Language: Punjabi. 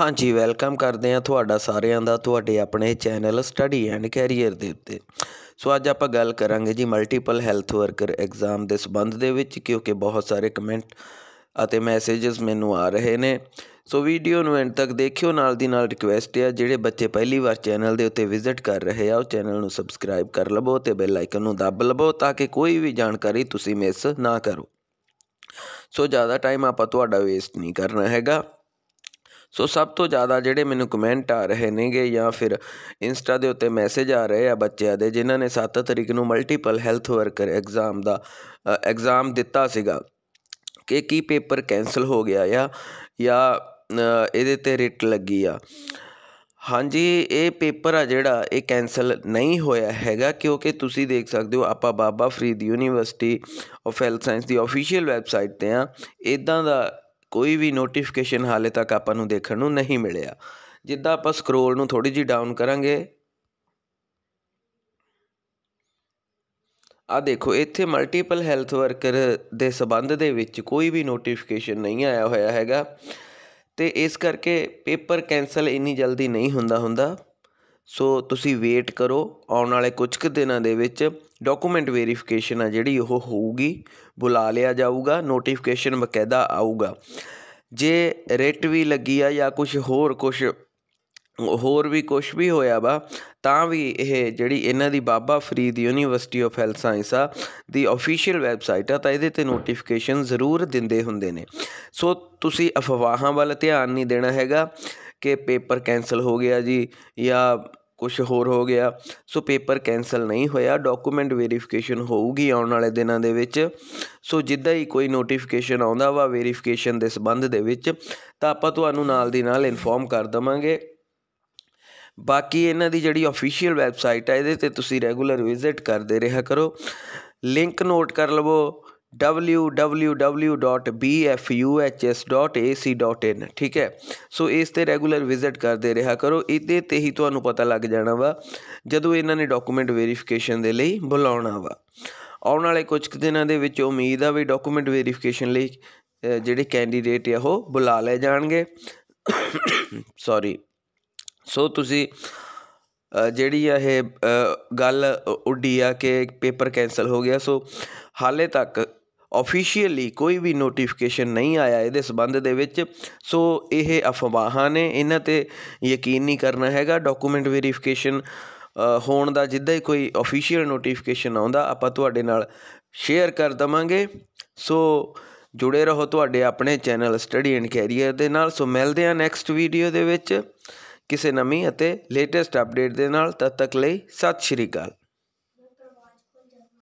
ਹਾਂਜੀ ਵੈਲਕਮ ਕਰਦੇ ਆ ਤੁਹਾਡਾ ਸਾਰਿਆਂ ਦਾ ਤੁਹਾਡੇ ਆਪਣੇ ਚੈਨਲ ਸਟੱਡੀ ਐਂਡ ਕੈਰੀਅਰ ਦੇ ਉੱਤੇ ਸੋ ਅੱਜ ਆਪਾਂ ਗੱਲ ਕਰਾਂਗੇ ਜੀ ਮਲਟੀਪਲ ਹੈਲਥ ਵਰਕਰ ਐਗਜ਼ਾਮ ਦੇ ਸੰਬੰਧ ਦੇ ਵਿੱਚ ਕਿਉਂਕਿ ਬਹੁਤ ਸਾਰੇ ਕਮੈਂਟ ਅਤੇ ਮੈਸੇजेस ਮੈਨੂੰ ਆ ਰਹੇ ਨੇ ਸੋ ਵੀਡੀਓ ਨੂੰ ਐਂਡ ਤੱਕ ਦੇਖਿਓ ਨਾਲ ਦੀ ਨਾਲ ਰਿਕੁਐਸਟ ਹੈ ਜਿਹੜੇ ਬੱਚੇ ਪਹਿਲੀ ਵਾਰ ਚੈਨਲ ਦੇ ਉੱਤੇ ਵਿਜ਼ਿਟ ਕਰ ਰਹੇ ਆ ਉਹ ਚੈਨਲ ਨੂੰ ਸਬਸਕ੍ਰਾਈਬ ਕਰ ਲਵੋ ਤੇ ਬੈਲ ਆਈਕਨ ਨੂੰ ਦਬ ਲਵੋ ਤਾਂ ਕਿ ਕੋਈ ਵੀ ਜਾਣਕਾਰੀ ਤੁਸੀਂ ਮਿਸ ਨਾ ਕਰੋ ਸੋ ਜ਼ਿਆਦਾ ਟਾਈਮ ਆਪਾਂ ਤੁਹਾਡਾ ਵੇਸਟ ਨਹੀਂ ਕਰਨਾ ਹੈਗਾ ਸੋ ਸਭ ਤੋਂ ਜ਼ਿਆਦਾ ਜਿਹੜੇ ਮੈਨੂੰ ਕਮੈਂਟ ਆ ਰਹੇ ਨੇਗੇ ਜਾਂ ਫਿਰ ਇੰਸਟਾ ਦੇ ਉੱਤੇ ਮੈਸੇਜ ਆ ਰਹੇ ਆ ਬੱਚਿਆਂ ਦੇ ਜਿਨ੍ਹਾਂ ਨੇ 7 ਤਰੀਕ ਨੂੰ ਮਲਟੀਪਲ ਹੈਲਥ ਵਰਕਰ ਐਗਜ਼ਾਮ ਦਾ ਐਗਜ਼ਾਮ ਦਿੱਤਾ ਸੀਗਾ ਕਿ ਕੀ ਪੇਪਰ ਕੈਨਸਲ ਹੋ ਗਿਆ ਆ ਜਾਂ ਇਹਦੇ ਤੇ ਰਿਟ ਲੱਗੀ ਆ ਹਾਂਜੀ ਇਹ ਪੇਪਰ ਆ ਜਿਹੜਾ ਇਹ ਕੈਨਸਲ ਨਹੀਂ ਹੋਇਆ ਹੈਗਾ ਕਿਉਂਕਿ ਤੁਸੀਂ ਦੇਖ ਸਕਦੇ ਹੋ ਆਪਾਂ Baba Farid university of health science ਦੀ ਅਫੀਸ਼ੀਅਲ ਵੈਬਸਾਈਟ ਤੇ ਆ ਇਦਾਂ ਦਾ ਕੋਈ ਵੀ ਨੋਟੀਫਿਕੇਸ਼ਨ ਹਾਲੇ ਤੱਕ ਆਪਾਂ ਨੂੰ ਦੇਖਣ ਨੂੰ ਨਹੀਂ ਮਿਲਿਆ ਜਿੱਦਾਂ ਆਪਾਂ ਸਕਰੋਲ ਨੂੰ ਥੋੜੀ ਜੀ ਡਾਊਨ ਕਰਾਂਗੇ ਆ ਦੇਖੋ ਇੱਥੇ ਮਲਟੀਪਲ ਹੈਲਥ ਵਰਕਰ ਦੇ ਸਬੰਧ ਦੇ ਵਿੱਚ ਕੋਈ ਵੀ ਨੋਟੀਫਿਕੇਸ਼ਨ ਨਹੀਂ ਆਇਆ ਹੋਇਆ ਹੈਗਾ ਤੇ ਇਸ ਕਰਕੇ ਪੇਪਰ ਕੈਨਸਲ ਇੰਨੀ ਜਲਦੀ ਨਹੀਂ ਹੁੰਦਾ ਹੁੰਦਾ ਸੋ ਤੁਸੀਂ ਵੇਟ ਕਰੋ ਆਉਣ ਵਾਲੇ ਕੁਝ ਕੁ ਦਿਨਾਂ ਦੇ ਵਿੱਚ ਡਾਕੂਮੈਂਟ ਵੈਰੀਫਿਕੇਸ਼ਨ ਆ ਜਿਹੜੀ ਉਹ ਹੋਊਗੀ ਬੁਲਾ ਲਿਆ ਜਾਊਗਾ ਨੋਟੀਫਿਕੇਸ਼ਨ ਬਕਾਇਦਾ ਆਊਗਾ ਜੇ ਰਿਟ ਵੀ ਲੱਗੀ ਆ ਜਾਂ ਕੁਝ ਹੋਰ ਕੁਝ ਹੋਰ ਵੀ ਕੁਝ ਵੀ ਹੋਇਆ ਵਾ ਤਾਂ ਵੀ ਇਹ ਜਿਹੜੀ ਇਹਨਾਂ ਦੀ Baba Farid university of health science ਆ ਦੀ ਅਫੀਸ਼ੀਅਲ ਵੈਬਸਾਈਟ ਆ ਤਾਂ ਇਹਦੇ ਤੇ ਨੋਟੀਫਿਕੇਸ਼ਨ ਜ਼ਰੂਰ ਦਿੰਦੇ ਹੁੰਦੇ ਨੇ ਸੋ ਤੁਸੀਂ ਅਫਵਾਹਾਂ ਵੱਲ ਧਿਆਨ ਨਹੀਂ ਦੇਣਾ ਹੈਗਾ ਕਿ ਪੇਪਰ ਕੈਨਸਲ ਹੋ ਗਿਆ ਜੀ ਜਾਂ ਕੁਝ ਹੋਰ ਹੋ ਗਿਆ ਸੋ ਪੇਪਰ ਕੈਨਸਲ ਨਹੀਂ ਹੋਇਆ ਡਾਕੂਮੈਂਟ ਵੈਰੀਫਿਕੇਸ਼ਨ ਹੋਊਗੀ ਆਉਣ ਵਾਲੇ ਦਿਨਾਂ ਦੇ ਵਿੱਚ ਸੋ ਜਿੱਦਾਂ ਹੀ ਕੋਈ ਨੋਟੀਫਿਕੇਸ਼ਨ ਆਉਂਦਾ ਵਾ ਵੈਰੀਫਿਕੇਸ਼ਨ ਦੇ ਸੰਬੰਧ ਦੇ ਵਿੱਚ ਤਾਂ ਆਪਾਂ ਤੁਹਾਨੂੰ ਨਾਲ ਦੀ ਨਾਲ ਇਨਫੋਰਮ ਕਰ ਦਵਾਂਗੇ ਬਾਕੀ ਇਹਨਾਂ ਦੀ ਜਿਹੜੀ ਅਫੀਸ਼ੀਅਲ ਵੈਬਸਾਈਟ ਹੈ ਇਹਦੇ ਤੇ ਤੁਸੀਂ ਰੈਗੂਲਰ ਵਿਜ਼ਿਟ ਕਰਦੇ ਰਿਹਾ ਕਰੋ ਲਿੰਕ ਨੋਟ ਕਰ ਲਵੋ www.bfuhs.ac.in ਠੀਕ ਹੈ ਸੋ ਇਸ ਤੇ ਰੈਗੂਲਰ ਵਿਜ਼ਿਟ ਕਰਦੇ ਰਿਹਾ ਕਰੋ ਇਤੇ ਤੇ ਹੀ ਤੁਹਾਨੂੰ ਪਤਾ ਲੱਗ ਜਾਣਾ ਵਾ ਜਦੋਂ ਇਹਨਾਂ ਨੇ ਡਾਕੂਮੈਂਟ ਵੈਰੀਫਿਕੇਸ਼ਨ ਦੇ ਲਈ ਬੁਲਾਉਣਾ ਵਾ ਆਉਣ ਵਾਲੇ ਕੁਝ ਦਿਨਾਂ ਦੇ ਵਿੱਚ ਉਮੀਦ ਆ ਵੀ ਡਾਕੂਮੈਂਟ ਵੈਰੀਫਿਕੇਸ਼ਨ ਲਈ ਜਿਹੜੇ ਕੈਂਡੀਡੇਟ ਆ ਉਹ ਬੁਲਾ ਲਏ ਜਾਣਗੇ ਸੌਰੀ ਸੋ ਤੁਸੀਂ ਜਿਹੜੀ ਆ ਇਹ ਗੱਲ ਉੱਡੀ ਆ ਕਿ ਪੇਪਰ ਕੈਨਸਲ ਹੋ ਗਿਆ ਸੋ ਹਾਲੇ ਤੱਕ ਆਫੀਸ਼ੀਅਲੀ ਕੋਈ ਵੀ ਨੋਟੀਫਿਕੇਸ਼ਨ ਨਹੀਂ ਆਇਆ ਇਹਦੇ ਸਬੰਧ ਦੇ ਵਿੱਚ ਸੋ ਇਹ ਅਫਵਾਹਾਂ ਨੇ ਇਹਨਾਂ ਤੇ ਯਕੀਨ ਨਹੀਂ ਕਰਨਾ ਹੈਗਾ ਡਾਕੂਮੈਂਟ ਵੈਰੀਫਿਕੇਸ਼ਨ ਹੋਣ ਦਾ ਜਿੱਦਾਂ ਹੀ ਕੋਈ ਆਫੀਸ਼ੀਅਲ ਨੋਟੀਫਿਕੇਸ਼ਨ ਆਉਂਦਾ ਆਪਾਂ ਤੁਹਾਡੇ ਨਾਲ ਸ਼ੇਅਰ ਕਰ ਦਵਾਂਗੇ ਸੋ ਜੁੜੇ ਰਹੋ ਤੁਹਾਡੇ ਆਪਣੇ ਚੈਨਲ ਸਟੱਡੀ ਐਂਡ ਕੈਰੀਅਰ ਦੇ ਨਾਲ ਸੋ ਮਿਲਦੇ ਹਾਂ ਨੈਕਸਟ ਵੀਡੀਓ ਦੇ ਵਿੱਚ ਕਿਸੇ ਨਵੀਂ ਅਤੇ ਲੇਟੈਸਟ ਅਪਡੇਟ ਦੇ ਨਾਲ ਤਦ ਤੱਕ ਲਈ ਸਤਿ ਸ਼੍ਰੀ ਅਕਾਲ